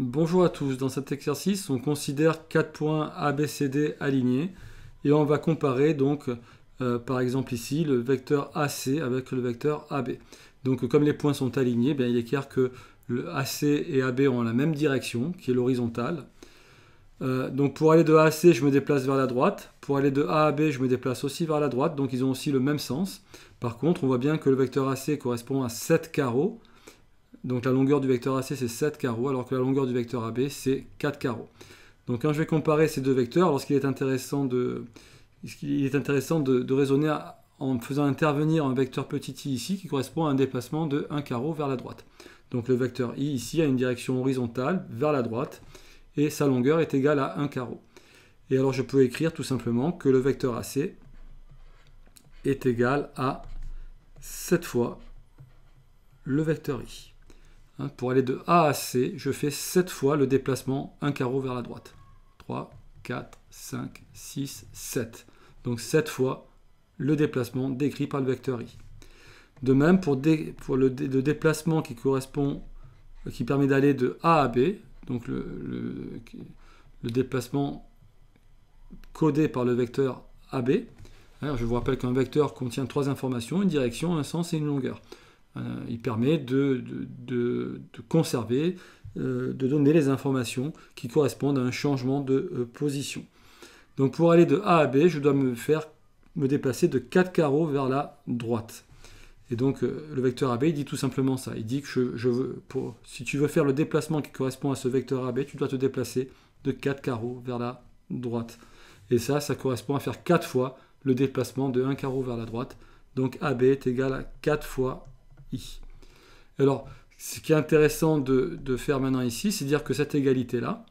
Bonjour à tous, dans cet exercice on considère 4 points ABCD alignés et on va comparer donc euh, par exemple ici le vecteur AC avec le vecteur AB. Donc comme les points sont alignés, eh bien, il est clair que le AC et AB ont la même direction qui est l'horizontale. Euh, donc pour aller de A à C je me déplace vers la droite, pour aller de A à B je me déplace aussi vers la droite, donc ils ont aussi le même sens. Par contre on voit bien que le vecteur AC correspond à 7 carreaux donc la longueur du vecteur AC c'est 7 carreaux, alors que la longueur du vecteur AB c'est 4 carreaux. Donc quand je vais comparer ces deux vecteurs, lorsqu'il est intéressant de, il est intéressant de, raisonner en faisant intervenir un vecteur petit i ici qui correspond à un déplacement de 1 carreau vers la droite. Donc le vecteur i ici a une direction horizontale vers la droite et sa longueur est égale à 1 carreau. Et alors je peux écrire tout simplement que le vecteur AC est égal à 7 fois le vecteur i. Hein, pour aller de A à C, je fais 7 fois le déplacement un carreau vers la droite. 3, 4, 5, 6, 7. Donc 7 fois le déplacement décrit par le vecteur i. De même, pour, le, déplacement qui correspond, euh, qui permet d'aller de A à B, donc le, déplacement codé par le vecteur AB, je vous rappelle qu'un vecteur contient trois informations, une direction, un sens et une longueur. Euh, il permet de, conserver, euh, de donner les informations qui correspondent à un changement de euh, position. Donc pour aller de A à B, je dois me faire me déplacer de 4 carreaux vers la droite. Et donc le vecteur AB, dit tout simplement ça. Il dit que si tu veux faire le déplacement qui correspond à ce vecteur AB, tu dois te déplacer de 4 carreaux vers la droite. Et ça, ça correspond à faire 4 fois le déplacement de 1 carreau vers la droite. Donc AB est égal à 4 fois alors, ce qui est intéressant de, faire maintenant ici, c'est dire que cette égalité-là,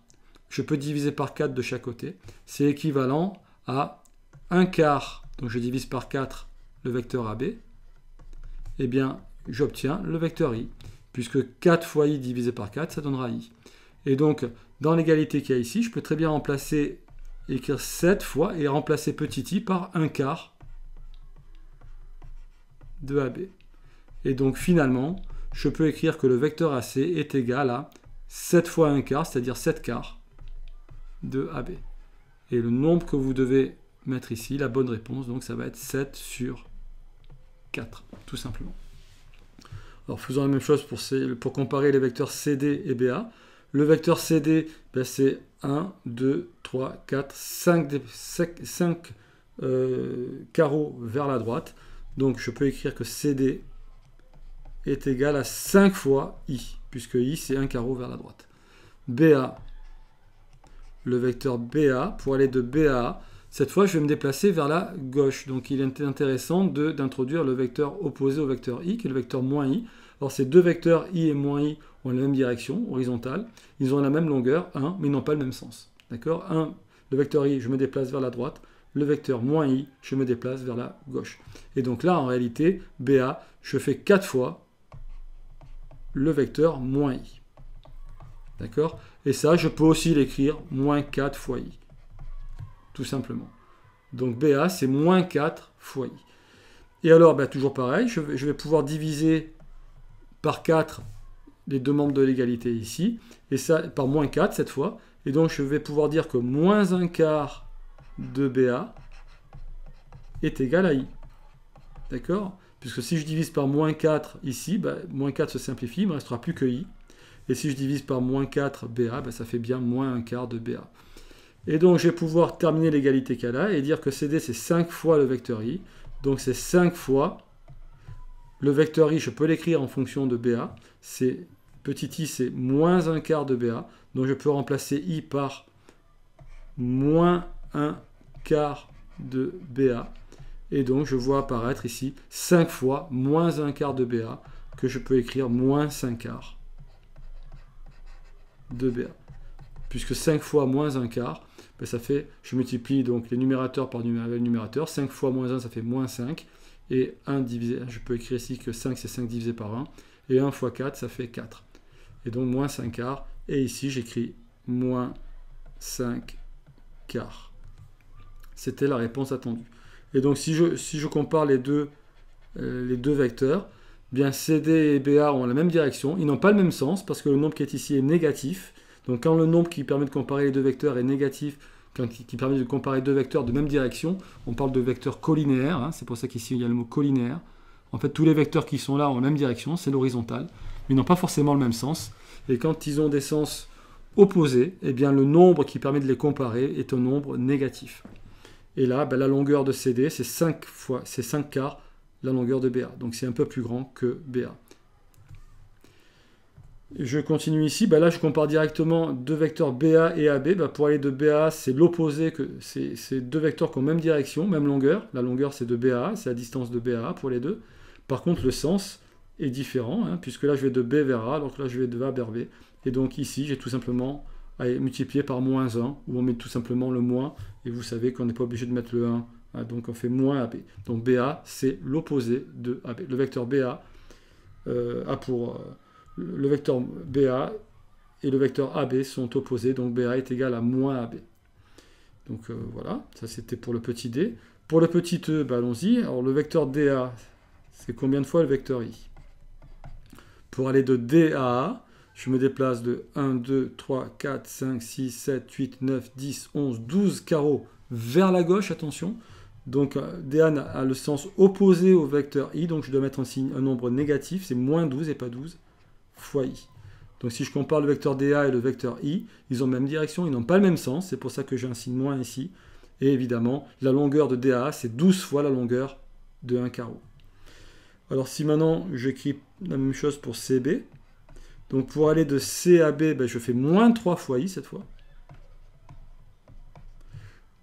je peux diviser par 4 de chaque côté. C'est équivalent à 1 quart, donc je divise par 4 le vecteur AB, eh bien, j'obtiens le vecteur i, puisque 4 fois i divisé par 4, ça donnera i. Et donc, dans l'égalité qu'il y a ici, je peux très bien remplacer, écrire 7 fois et remplacer petit i par 1 quart de AB. Et donc finalement, je peux écrire que le vecteur AC est égal à 7 fois 1 quart, c'est-à-dire 7 quarts de AB. Et le nombre que vous devez mettre ici, la bonne réponse, donc ça va être 7 sur 4, tout simplement. Alors faisons la même chose pour, pour comparer les vecteurs CD et BA. Le vecteur CD, ben, c'est 1, 2, 3, 4, 5, 5, carreaux vers la droite. Donc je peux écrire que CD est égal à 5 fois i, puisque i c'est un carreau vers la droite. BA, le vecteur BA, pour aller de BA, cette fois je vais me déplacer vers la gauche. Donc il est intéressant d'introduire le vecteur opposé au vecteur i, qui est le vecteur moins i. Alors ces deux vecteurs i et moins i ont la même direction, horizontale, ils ont la même longueur, 1, mais n'ont pas le même sens. D'accord 1, le vecteur i, je me déplace vers la droite, le vecteur moins i, je me déplace vers la gauche. Et donc là, en réalité, BA, je fais 4 fois le vecteur moins i. D'accord Et ça, je peux aussi l'écrire moins 4 fois i. Tout simplement. Donc BA, c'est moins 4 fois i. Et alors, bah, toujours pareil, je vais, je vais, pouvoir diviser par 4 les deux membres de l'égalité ici, et ça par moins 4 cette fois. Et donc, je vais pouvoir dire que moins un quart de BA est égal à i. D'accord puisque si je divise par moins 4 ici, bah, moins 4 se simplifie, il ne me restera plus que i. Et si je divise par moins 4 BA, bah, ça fait bien moins un quart de BA. Et donc je vais pouvoir terminer l'égalité qu'elle a et dire que CD c'est 5 fois le vecteur i. Donc c'est 5 fois le vecteur i, je peux l'écrire en fonction de BA. C'est petit i, c'est moins un quart de BA. Donc je peux remplacer i par moins un quart de BA. Et donc, je vois apparaître ici 5 fois moins 1 quart de BA, que je peux écrire moins 5 quarts de BA. Puisque 5 fois moins 1 quart, ben, ça fait, je multiplie donc les numérateurs par les numérateur. 5 fois moins 1, ça fait moins 5. Et 1 divisé, je peux écrire ici que 5, c'est 5 divisé par 1. Et 1 fois 4, ça fait 4. Et donc, moins 5 quarts. Et ici, j'écris moins 5 quarts. C'était la réponse attendue. Et donc si je, compare les deux, euh, vecteurs, eh bien CD et BA ont la même direction, ils n'ont pas le même sens parce que le nombre qui est ici est négatif. Donc quand le nombre qui permet de comparer les deux vecteurs est négatif, quand, qui, permet de comparer deux vecteurs de même direction, on parle de vecteurs collinéaires, hein. c'est pour ça qu'ici il y a le mot collinéaire. En fait tous les vecteurs qui sont là ont la même direction, c'est l'horizontale, mais n'ont pas forcément le même sens. Et quand ils ont des sens opposés, eh bien le nombre qui permet de les comparer est un nombre négatif. Et là, ben, la longueur de CD, c'est 5 fois, c'est 5 quarts la longueur de BA. Donc c'est un peu plus grand que BA. Je continue ici, ben, là je compare directement deux vecteurs BA et AB. Ben, pour aller de BA, c'est l'opposé, que c'est deux vecteurs qui ont même direction, même longueur. La longueur c'est de BA, c'est la distance de BA pour les deux. Par contre le sens est différent, hein, puisque là je vais de B vers A, alors là je vais de A vers B. Et donc ici j'ai tout simplement multiplié multiplier par moins 1, où on met tout simplement le moins, et vous savez qu'on n'est pas obligé de mettre le 1, hein, donc on fait moins AB. Donc BA, c'est l'opposé de AB. Le vecteur BA euh, a pour... Euh, le vecteur BA et le vecteur AB sont opposés, donc BA est égal à moins AB. Donc euh, voilà, ça c'était pour le petit d. Pour le petit e, bah, allons-y. Alors le vecteur DA, c'est combien de fois le vecteur i Pour aller de DA je me déplace de 1, 2, 3, 4, 5, 6, 7, 8, 9, 10, 11, 12 carreaux vers la gauche, attention. Donc euh, DA a le sens opposé au vecteur i, donc je dois mettre un, signe, un nombre négatif, c'est moins 12 et pas 12, fois i. Donc si je compare le vecteur dA et le vecteur i, ils ont la même direction, ils n'ont pas le même sens, c'est pour ça que j'ai un signe moins ici. Et évidemment, la longueur de dA, c'est 12 fois la longueur de un carreau. Alors si maintenant j'écris la même chose pour CB, donc pour aller de C à B, ben, je fais moins 3 fois I cette fois.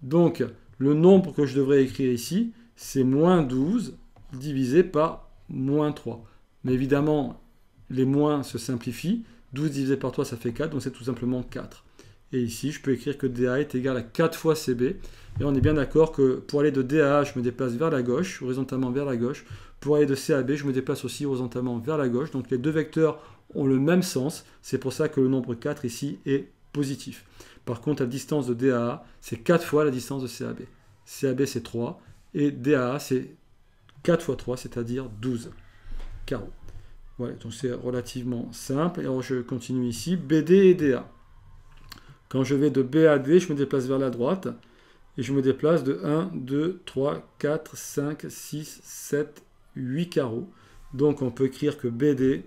Donc le nombre que je devrais écrire ici, c'est moins 12 divisé par moins 3. Mais évidemment, les moins se simplifient. 12 divisé par 3, ça fait 4, donc c'est tout simplement 4. Et ici, je peux écrire que DA est égal à 4 fois CB. Et on est bien d'accord que pour aller de DA, je me déplace vers la gauche, horizontalement vers la gauche. Pour aller de C à B, je me déplace aussi horizontalement vers la gauche. Donc les deux vecteurs ont le même sens. C'est pour ça que le nombre 4 ici est positif. Par contre, la distance de DAA, c'est 4 fois la distance de CAB. CAB, c'est 3. Et DAA, c'est 4 fois 3, c'est-à-dire 12 carreaux. Voilà, donc c'est relativement simple. Et Alors je continue ici, BD et DA. Quand je vais de B à D, je me déplace vers la droite. Et je me déplace de 1, 2, 3, 4, 5, 6, 7, 8 carreaux. Donc on peut écrire que BD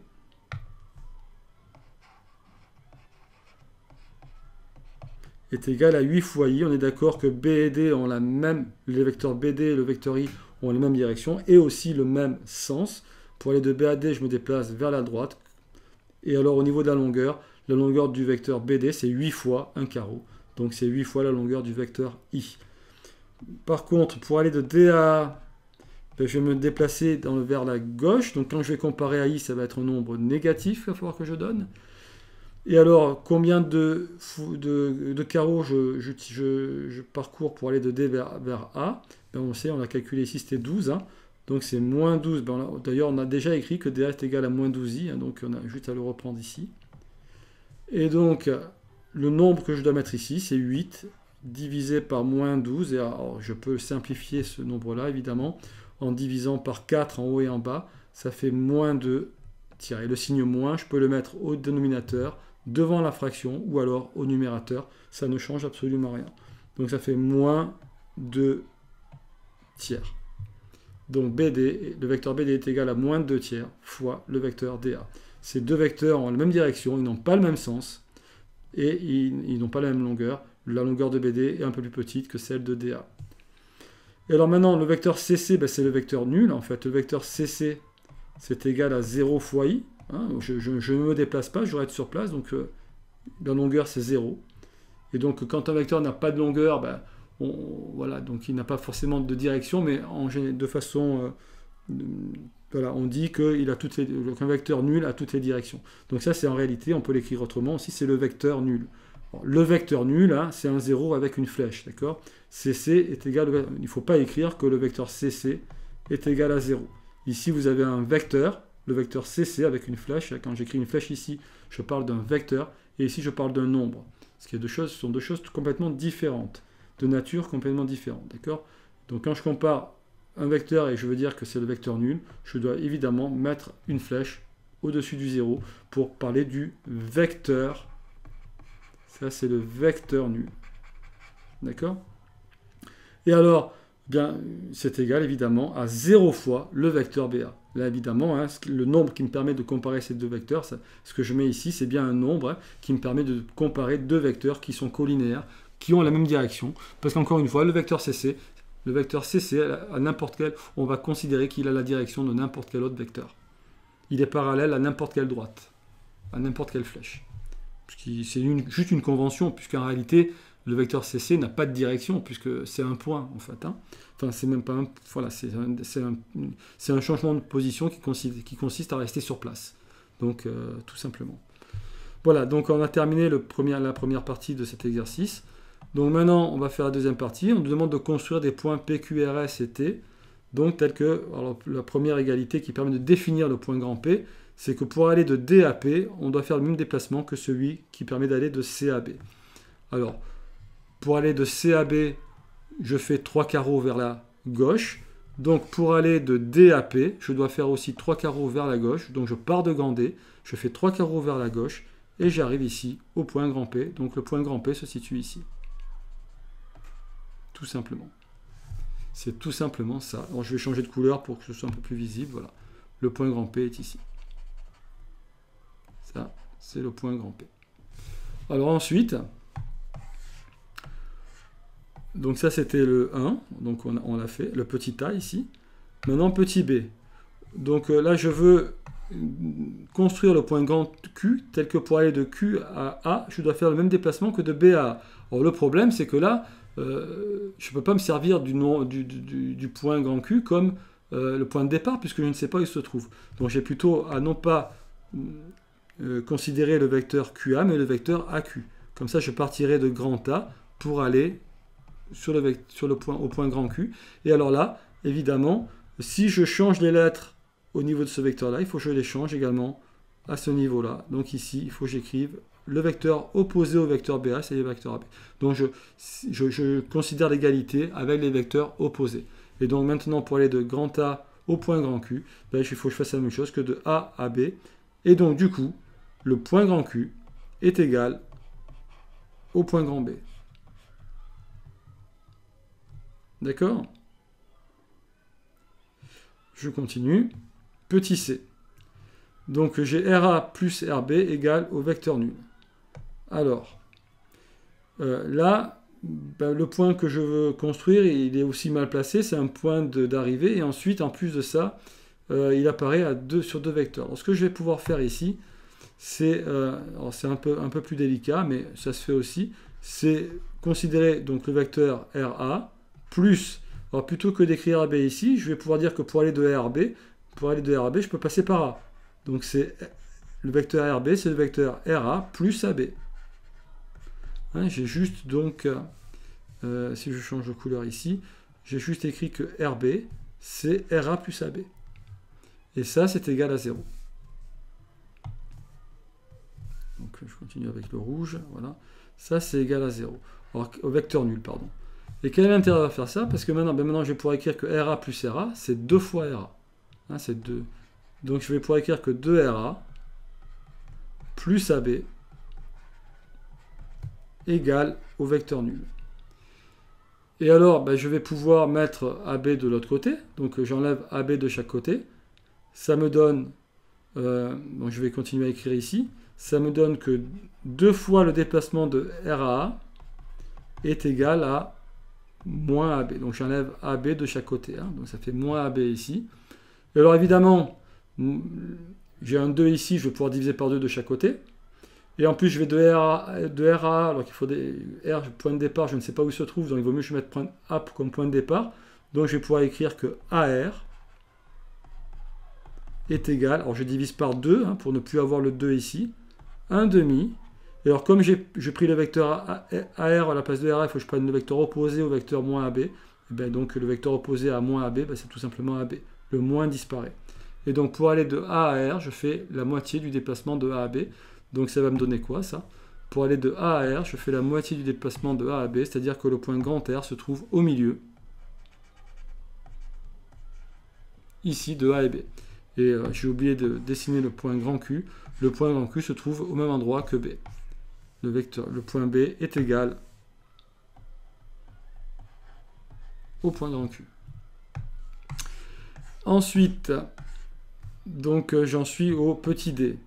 est égal à 8 fois i. On est d'accord que b et d ont la même, les vecteurs bd et le vecteur i ont la même direction et aussi le même sens. Pour aller de b à d, je me déplace vers la droite. Et alors au niveau de la longueur, la longueur du vecteur bd, c'est 8 fois un carreau. Donc c'est 8 fois la longueur du vecteur i. Par contre, pour aller de d à... Ben, je vais me déplacer dans, vers la gauche. Donc quand je vais comparer à i, ça va être un nombre négatif qu'il va falloir que je donne. Et alors, combien de, carreaux je, parcours pour aller de D vers, A ben, On sait, on a calculé ici, c'était 12. Hein. Donc c'est moins 12. Ben, d'ailleurs, on a déjà écrit que DA est égal à moins 12i. Hein, donc on a juste à le reprendre ici. Et donc, le nombre que je dois mettre ici, c'est 8 divisé par moins 12. Et alors, je peux simplifier ce nombre-là, évidemment, en divisant par 4 en haut et en bas. Ça fait moins 2 Le signe moins, je peux le mettre au dénominateur devant la fraction ou alors au numérateur. Ça ne change absolument rien. Donc ça fait moins 2 tiers. Donc BD, le vecteur BD est égal à moins 2 tiers fois le vecteur DA. Ces deux vecteurs ont la même direction, ils n'ont pas le même sens et ils, n'ont pas la même longueur. La longueur de BD est un peu plus petite que celle de DA. Et alors maintenant, le vecteur CC, ben, c'est le vecteur nul. En fait, le vecteur CC, c'est égal à 0 fois i. Hein, je, ne me déplace pas, je reste sur place, donc euh, la longueur c'est 0. Et donc quand un vecteur n'a pas de longueur, ben, voilà, donc il n'a pas forcément de direction, mais en, de façon... Euh, voilà, on dit qu'un vecteur nul a toutes les directions. Donc ça c'est en réalité, on peut l'écrire autrement aussi, c'est le vecteur nul. le vecteur nul, hein, c'est un 0 avec une flèche, d'accord CC est égal, il ne faut pas écrire que le vecteur CC est égal à 0. Ici vous avez un vecteur, le vecteur CC avec une flèche. Quand j'écris une flèche ici, je parle d'un vecteur et ici je parle d'un nombre. Ce qui est deux choses, sont deux choses complètement différentes, de nature complètement différente. D'accord Donc quand je compare un vecteur et je veux dire que c'est le vecteur nul, je dois évidemment mettre une flèche au-dessus du 0 pour parler du vecteur. Ça, c'est le vecteur nul. D'accord Et alors, bien, c'est égal évidemment à 0 fois le vecteur BA. Là, évidemment, hein, le nombre qui me permet de comparer ces deux vecteurs, ce que je mets ici, c'est bien un nombre hein, qui me permet de comparer deux vecteurs qui sont collinéaires, qui ont la même direction. Parce qu'encore une fois, le vecteur CC, le vecteur CC, à n'importe quel, on va considérer qu'il a la direction de n'importe quel autre vecteur. Il est parallèle à n'importe quelle droite, à n'importe quelle flèche. C'est juste une convention, puisqu'en réalité, le vecteur CC n'a pas de direction, puisque c'est un point, en fait. Hein. Enfin, c'est même pas un... Voilà, c'est un, changement de position qui consiste, qui consiste à rester sur place. Donc, euh, tout simplement. Voilà, donc on a terminé la première partie de cet exercice. Donc maintenant, on va faire la deuxième partie. On nous demande de construire des points P, Q, R, S et T. Donc, tel que la première égalité qui permet de définir le point grand P, c'est que pour aller de D à P, on doit faire le même déplacement que celui qui permet d'aller de C à B. Alors, pour aller de C à B, je fais 3 carreaux vers la gauche. Donc pour aller de D à P, je dois faire aussi 3 carreaux vers la gauche. Donc je pars de grand D, je fais 3 carreaux vers la gauche et j'arrive ici au point grand P. Donc le point grand P se situe ici. Tout simplement. C'est tout simplement ça. Alors je vais changer de couleur pour que ce soit un peu plus visible. Voilà. Le point grand P est ici. Ça, c'est le point grand P. Alors ensuite, donc ça, c'était le 1. Donc on, l'a fait. Le petit a ici. Maintenant, petit b. Donc euh, là, je veux construire le point grand Q, tel que pour aller de Q à A, je dois faire le même déplacement que de B à A. Or, le problème, c'est que là, euh, je ne peux pas me servir du, du, point grand Q comme euh, le point de départ, puisque je ne sais pas où il se trouve. Donc, j'ai plutôt à non pas considérer le vecteur QA, mais le vecteur AQ. Comme ça, je partirai de grand A pour aller sur le, point, au point grand Q. Et alors là, évidemment, si je change les lettres au niveau de ce vecteur-là, il faut que je les change également à ce niveau-là. Donc ici, il faut que j'écrive le vecteur opposé au vecteur BA, c'est le vecteur AB. Donc je, considère l'égalité avec les vecteurs opposés. Et donc maintenant, pour aller de grand A au point grand Q, ben, il faut que je fasse la même chose que de A à B. Et donc du coup, le point grand Q est égal au point grand B. D'accord Je continue. Petit c. Donc j'ai RA plus RB égale au vecteur nul. Alors, euh, là, ben, le point que je veux construire, il est aussi mal placé, c'est un point d'arrivée. Et ensuite, en plus de ça, euh, il apparaît à deux, sur deux vecteurs. ce que je vais pouvoir faire ici, euh, c'est un, peu, un peu plus délicat, mais ça se fait aussi, c'est considérer donc, le vecteur RA plus, alors hein, plutôt que d'écrire AB ici, je vais pouvoir dire que pour aller de RB, à B, pour aller de B, je peux passer par A. Donc c'est le vecteur RB, c'est le vecteur RA plus AB. Hein, j'ai juste donc, euh, euh, si je change de couleur ici, j'ai juste écrit que RB, c'est RA plus AB. Et ça, c'est égal à 0. Donc je continue avec le rouge, voilà. Ça, c'est égal à 0. au vecteur nul, pardon. Et quel est l'intérêt à faire ça Parce que maintenant, ben maintenant, je vais pouvoir écrire que RA plus RA, c'est 2 fois RA. Hein, c'est 2. Donc je vais pouvoir écrire que 2RA plus AB égale au vecteur nul. Et alors, ben, je vais pouvoir mettre AB de l'autre côté. Donc euh, j'enlève AB de chaque côté. Ça me donne, euh, donc je vais continuer à écrire ici, ça me donne que 2 fois le déplacement de RA est égal à moins AB. Donc j'enlève AB de chaque côté. Hein. Donc ça fait moins AB ici. Et alors évidemment, mm, j'ai un 2 ici, je vais pouvoir diviser par 2 de chaque côté. Et en plus, je vais de R de RA alors qu'il faut des R, point de départ, je ne sais pas où il se trouve, donc il vaut mieux que je mette point A comme point de départ. Donc je vais pouvoir écrire que AR est égal, alors je divise par 2 hein, pour ne plus avoir le 2 ici, 1 demi alors, comme j'ai pris le vecteur AR à la place de RF, faut que je prenne le vecteur opposé au vecteur moins AB. Eh ben, donc, le vecteur opposé à moins AB, ben, c'est tout simplement AB. Le moins disparaît. Et donc, pour aller de A à R, je fais la moitié du déplacement de A à B. Donc, ça va me donner quoi, ça Pour aller de A à R, je fais la moitié du déplacement de A à B, c'est-à-dire que le point grand R se trouve au milieu, ici, de A et B. Et euh, j'ai oublié de dessiner le point grand Q. Le point grand Q se trouve au même endroit que B le vecteur, le point B est égal au point grand Q. Ensuite, donc euh, j'en suis au petit d.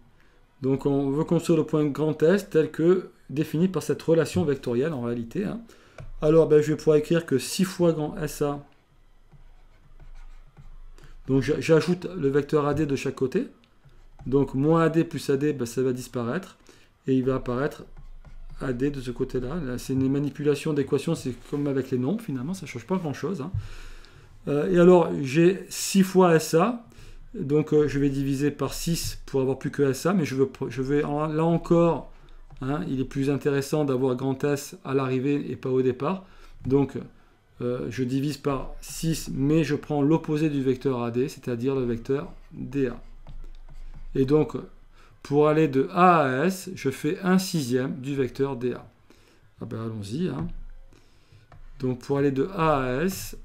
Donc on veut construire le point grand S tel que défini par cette relation vectorielle en réalité. Hein. Alors ben, je vais pouvoir écrire que 6 fois grand SA, donc j'ajoute le vecteur AD de chaque côté. Donc moins AD plus AD, ben, ça va disparaître. Et il va apparaître AD de ce côté-là. c'est une manipulation d'équations, c'est comme avec les nombres finalement, ça ne change pas grand-chose. Hein. Euh, et alors, j'ai 6 fois SA, donc euh, je vais diviser par 6 pour avoir plus que SA, mais je, veux, je vais, là encore, hein, il est plus intéressant d'avoir grand S à l'arrivée et pas au départ. Donc, euh, je divise par 6, mais je prends l'opposé du vecteur AD, c'est-à-dire le vecteur DA. Et donc, pour aller de A à S, je fais un sixième du vecteur DA. Ah ben, allons-y. Hein. Donc pour aller de A à S,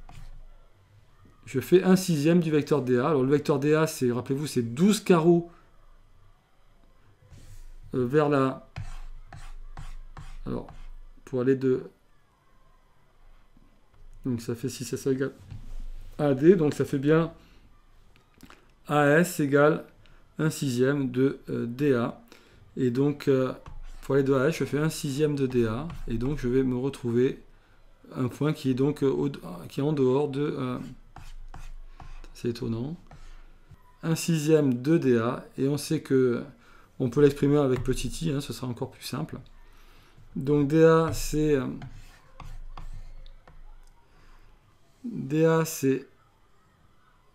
je fais un sixième du vecteur DA. Alors le vecteur DA, c'est, rappelez-vous, c'est 12 carreaux euh, vers la... Alors, pour aller de... Donc ça fait 6 ça égale AD, donc ça fait bien AS égale 1 sixième de euh, dA. Et donc, euh, pour les deux H, je fais 1 sixième de dA. Et donc, je vais me retrouver un point qui est donc euh, qui est en dehors de... C'est étonnant. 1 sixième de dA. Et on sait que on peut l'exprimer avec petit i, hein, ce sera encore plus simple. Donc dA, c'est... dA, c'est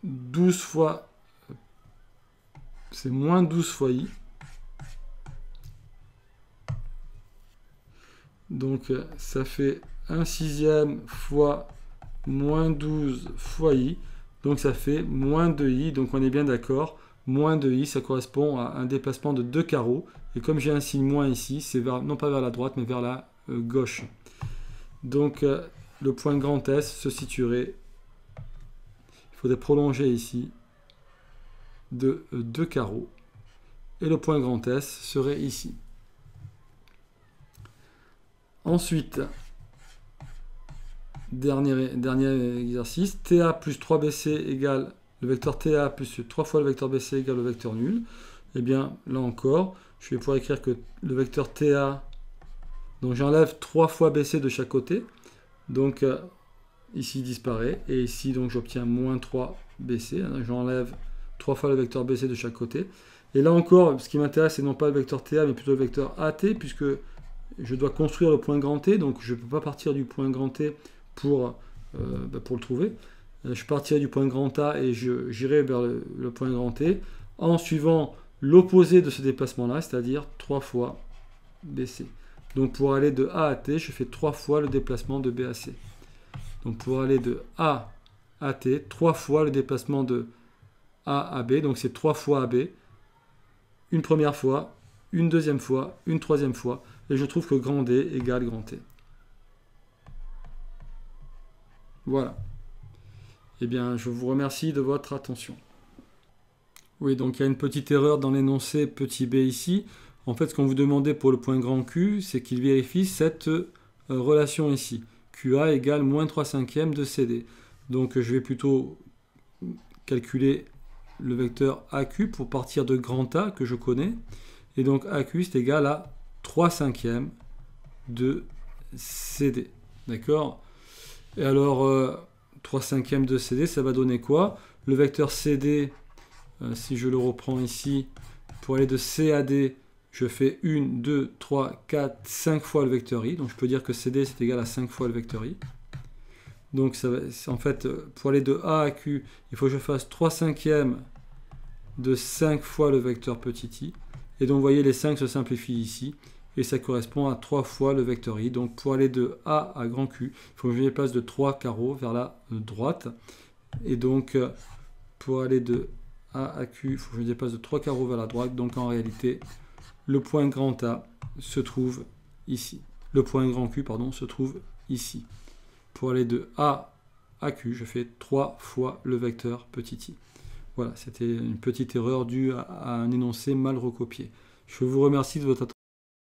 12 fois c'est moins 12 fois i. Donc ça fait 1 sixième fois moins 12 fois i. Donc ça fait moins 2i. Donc on est bien d'accord. Moins 2i, ça correspond à un déplacement de 2 carreaux. Et comme j'ai un signe moins ici, c'est non pas vers la droite, mais vers la euh, gauche. Donc euh, le point grand S se situerait. Il faudrait prolonger ici de deux carreaux et le point grand S serait ici. Ensuite, dernier, dernier exercice, TA plus 3BC égale le vecteur TA plus 3 fois le vecteur BC égale le vecteur nul. Et eh bien, là encore, je vais pouvoir écrire que le vecteur TA, donc j'enlève 3 fois BC de chaque côté. Donc, euh, ici, il disparaît. Et ici, donc j'obtiens moins 3BC. Hein, j'enlève trois fois le vecteur BC de chaque côté. Et là encore, ce qui m'intéresse, c'est non pas le vecteur TA, mais plutôt le vecteur AT, puisque je dois construire le point grand T, donc je ne peux pas partir du point grand T pour, euh, bah, pour le trouver. Euh, je partirai du point grand A et j'irai vers le, point grand T en suivant l'opposé de ce déplacement-là, c'est-à-dire 3 fois BC. Donc pour aller de A à T, je fais 3 fois le déplacement de B Donc pour aller de A à T, trois fois le déplacement de a ab donc c'est 3 fois AB, une première fois, une deuxième fois, une troisième fois, et je trouve que grand D égale grand T. Voilà. Eh bien, je vous remercie de votre attention. Oui, donc il y a une petite erreur dans l'énoncé petit b ici. En fait, ce qu'on vous demandait pour le point grand Q, c'est qu'il vérifie cette euh, relation ici. QA égale moins 3 cinquièmes de CD. Donc je vais plutôt calculer le vecteur AQ pour partir de grand A que je connais. Et donc AQ c'est égal à 3 cinquièmes de CD. D'accord Et alors 3 euh, cinquièmes de CD, ça va donner quoi Le vecteur CD, euh, si je le reprends ici, pour aller de C à D je fais 1, 2, 3, 4, 5 fois le vecteur I. Donc je peux dire que CD c'est égal à 5 fois le vecteur I. Donc ça, en fait, euh, pour aller de A à Q, il faut que je fasse 3 cinquièmes de 5 fois le vecteur petit i. Et donc vous voyez, les 5 se simplifient ici. Et ça correspond à 3 fois le vecteur i. Donc pour aller de A à grand Q, il faut que je déplace de 3 carreaux vers la euh, droite. Et donc euh, pour aller de A à Q, il faut que je déplace de 3 carreaux vers la droite. Donc en réalité, le point grand A se trouve ici. Le point grand Q, pardon, se trouve ici. Pour aller de A à Q, je fais 3 fois le vecteur petit i. Voilà, c'était une petite erreur due à un énoncé mal recopié. Je vous remercie de votre attention.